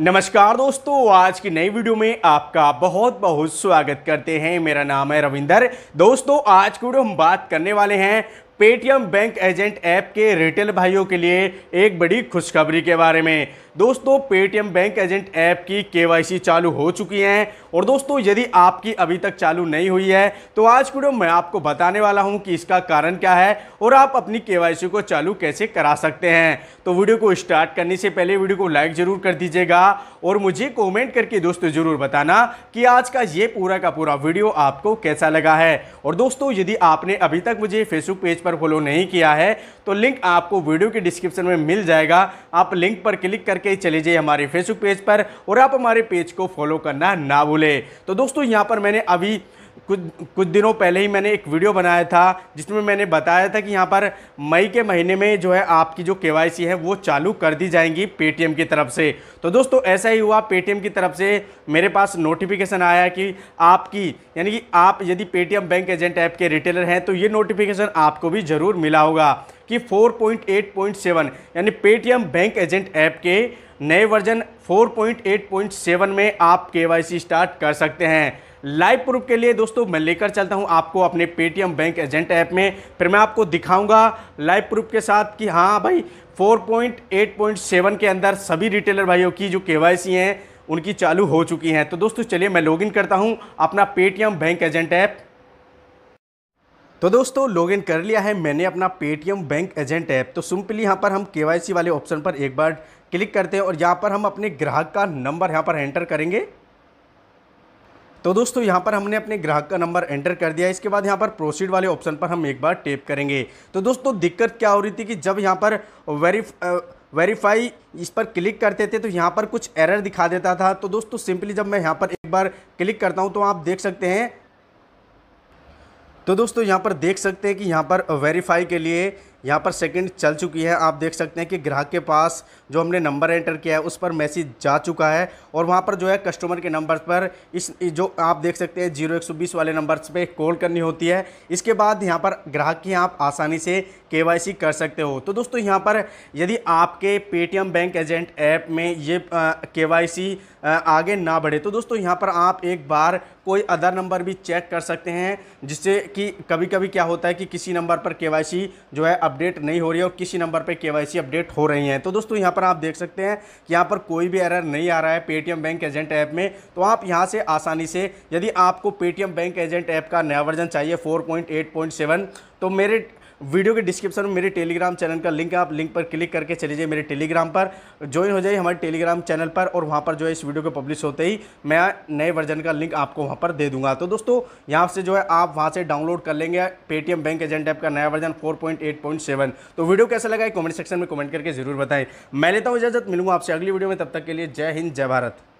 नमस्कार दोस्तों आज की नई वीडियो में आपका बहुत बहुत स्वागत करते हैं मेरा नाम है रविंदर दोस्तों आज की वीडियो हम बात करने वाले हैं पेटीएम बैंक एजेंट ऐप के रिटेल भाइयों के लिए एक बड़ी खुशखबरी के बारे में दोस्तों पेटीएम बैंक एजेंट ऐप की केवाईसी चालू हो चुकी हैं और दोस्तों यदि आपकी अभी तक चालू नहीं हुई है तो आज वीडियो मैं आपको बताने वाला हूं कि इसका कारण क्या है और आप अपनी के को चालू कैसे करा सकते हैं तो वीडियो को स्टार्ट करने से पहले वीडियो को लाइक ज़रूर कर दीजिएगा और मुझे कॉमेंट करके दोस्तों ज़रूर बताना कि आज का ये पूरा का पूरा वीडियो आपको कैसा लगा है और दोस्तों यदि आपने अभी तक मुझे फेसबुक पेज पर फॉलो नहीं किया है तो लिंक आपको वीडियो के डिस्क्रिप्शन में मिल जाएगा आप लिंक पर क्लिक करके चले जाइए हमारे फेसबुक पेज पर और आप हमारे पेज को फॉलो करना ना भूलें बोले तो दोस्तों यहाँ पर मैंने अभी कुछ कुछ दिनों पहले ही मैंने एक वीडियो बनाया था जिसमें मैंने बताया था कि यहाँ पर मई के महीने में जो है आपकी जो के है वो चालू कर दी जाएंगी पेटीएम की तरफ से तो दोस्तों ऐसा ही हुआ पेटीएम की तरफ से मेरे पास नोटिफिकेशन आया कि आपकी यानी कि आप यदि पे बैंक एजेंट ऐप के रिटेलर हैं तो ये नोटिफिकेशन आपको भी ज़रूर मिला होगा कि 4.8.7 यानी पेटीएम बैंक एजेंट ऐप के नए वर्जन 4.8.7 में आप के स्टार्ट कर सकते हैं लाइव प्रूफ के लिए दोस्तों मैं लेकर चलता हूं आपको अपने पेटीएम बैंक एजेंट ऐप में फिर मैं आपको दिखाऊंगा लाइव प्रूफ के साथ कि हाँ भाई 4.8.7 के अंदर सभी रिटेलर भाइयों की जो के हैं उनकी चालू हो चुकी हैं तो दोस्तों चलिए मैं लॉगिन करता हूँ अपना पेटीएम बैंक एजेंट ऐप तो दोस्तों लॉग इन कर लिया है मैंने अपना पेटीएम बैंक एजेंट ऐप तो सिंपली यहाँ पर हम के वाले ऑप्शन पर एक बार क्लिक करते हैं और यहाँ पर हम अपने ग्राहक का नंबर यहाँ पर एंटर करेंगे तो दोस्तों यहाँ पर हमने अपने ग्राहक का नंबर एंटर कर दिया इसके बाद यहाँ पर प्रोसीड वाले ऑप्शन पर हम एक बार टेप करेंगे तो दोस्तों दिक्कत क्या हो रही थी कि जब यहाँ पर वेरीफ वेरीफाई इस पर क्लिक करते थे तो यहाँ पर कुछ एरर दिखा देता था तो दोस्तों सिंपली जब मैं यहाँ पर एक बार क्लिक करता हूँ तो आप देख सकते हैं तो दोस्तों यहाँ पर देख सकते हैं कि यहाँ पर वेरीफाई के लिए यहाँ पर सेकंड चल चुकी है आप देख सकते हैं कि ग्राहक के पास जो हमने नंबर एंटर किया है उस पर मैसेज जा चुका है और वहाँ पर जो है कस्टमर के नंबर पर इस जो आप देख सकते हैं जीरो एक वाले नंबर पर कॉल करनी होती है इसके बाद यहाँ पर ग्राहक की आप आसानी से के कर सकते हो तो दोस्तों यहाँ पर यदि आपके पेटीएम बैंक एजेंट ऐप में ये के आगे ना बढ़े तो दोस्तों यहाँ पर आप एक बार कोई अदर नंबर भी चेक कर सकते हैं जिससे कि कभी कभी क्या होता है कि किसी नंबर पर के जो है अब अपडेट नहीं हो रही है और किसी नंबर पर के अपडेट हो रही हैं तो दोस्तों यहाँ पर आप देख सकते हैं कि यहाँ पर कोई भी एरर नहीं आ रहा है पेटीएम बैंक एजेंट ऐप में तो आप यहाँ से आसानी से यदि आपको पेटीएम बैंक एजेंट ऐप का नया वर्जन चाहिए फोर तो मेरे वीडियो के डिस्क्रिप्शन में मेरे टेलीग्राम चैनल का लिंक है आप लिंक पर क्लिक करके चले जाइए मेरे टेलीग्राम पर ज्वाइन हो जाइए हमारे टेलीग्राम चैनल पर और वहाँ पर जो है इस वीडियो को पब्लिश होते ही मैं नए वर्जन का लिंक आपको वहाँ पर दे दूंगा तो दोस्तों यहाँ से जो है आप वहाँ से डाउनलोड कर लेंगे पेटीएम बैंक एजेंट ऐप का नया वर्जन फोर तो वीडियो कैसा लगा है कमेंट सेक्शन में कमेंट करके जरूर बताएं मैं लेता हूँ इजाजत मिलूंगा आपसे अगली वीडियो में तब तक के लिए जय हिंद जय भारत